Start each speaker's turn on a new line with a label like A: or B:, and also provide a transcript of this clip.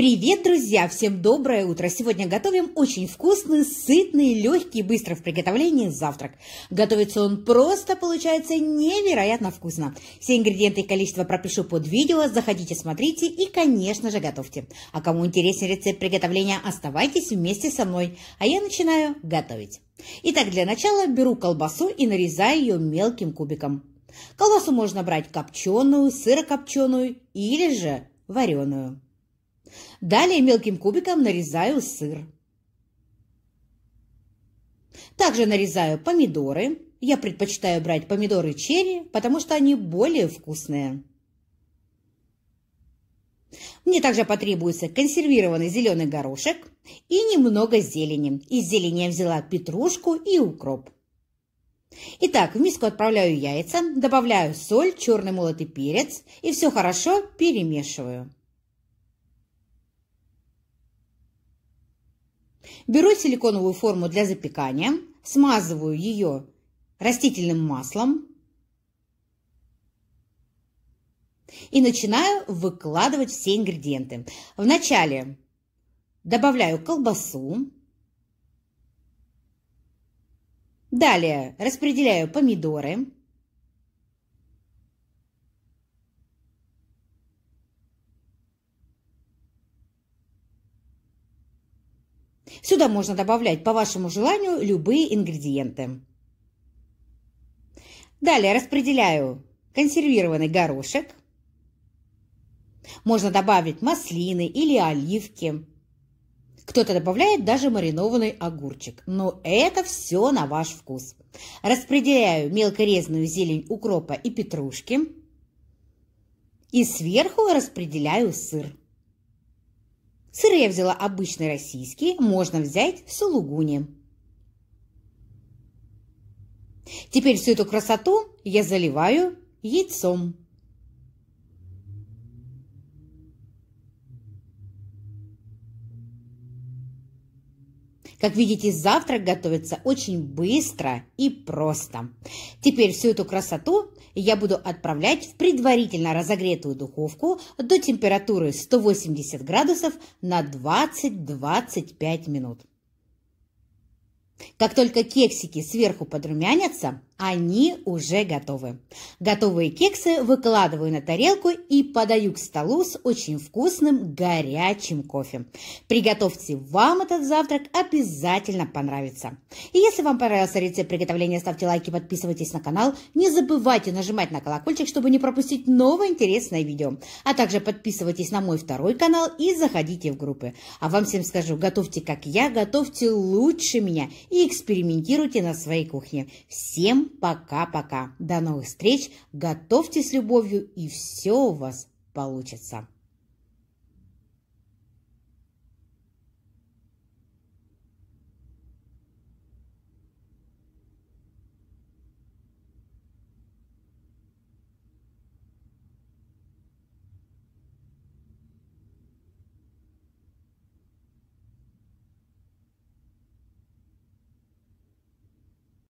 A: Привет, друзья! Всем доброе утро! Сегодня готовим очень вкусный, сытный, легкий, быстро в приготовлении завтрак. Готовится он просто, получается невероятно вкусно. Все ингредиенты и количество пропишу под видео, заходите, смотрите и, конечно же, готовьте. А кому интересен рецепт приготовления, оставайтесь вместе со мной, а я начинаю готовить. Итак, для начала беру колбасу и нарезаю ее мелким кубиком. Колбасу можно брать копченую, сырокопченую или же вареную. Далее мелким кубиком нарезаю сыр. Также нарезаю помидоры. Я предпочитаю брать помидоры черри, потому что они более вкусные. Мне также потребуется консервированный зеленый горошек и немного зелени. Из зелени я взяла петрушку и укроп. Итак, в миску отправляю яйца, добавляю соль, черный молотый перец и все хорошо перемешиваю. Беру силиконовую форму для запекания, смазываю ее растительным маслом и начинаю выкладывать все ингредиенты. Вначале добавляю колбасу, далее распределяю помидоры, Сюда можно добавлять по вашему желанию любые ингредиенты. Далее распределяю консервированный горошек. Можно добавить маслины или оливки. Кто-то добавляет даже маринованный огурчик. Но это все на ваш вкус. Распределяю мелко резанную зелень укропа и петрушки. И сверху распределяю сыр. Сыр я взяла обычный российский, можно взять в сулугуне. Теперь всю эту красоту я заливаю яйцом. Как видите, завтрак готовится очень быстро и просто. Теперь всю эту красоту я буду отправлять в предварительно разогретую духовку до температуры 180 градусов на 20-25 минут. Как только кексики сверху подрумянятся, они уже готовы. Готовые кексы выкладываю на тарелку и подаю к столу с очень вкусным горячим кофе. Приготовьте, вам этот завтрак обязательно понравится. И если вам понравился рецепт приготовления, ставьте лайки, подписывайтесь на канал. Не забывайте нажимать на колокольчик, чтобы не пропустить новое интересное видео. А также подписывайтесь на мой второй канал и заходите в группы. А вам всем скажу, готовьте как я, готовьте лучше меня и экспериментируйте на своей кухне. Всем пока-пока. До новых встреч. Готовьте с любовью, и все у вас получится.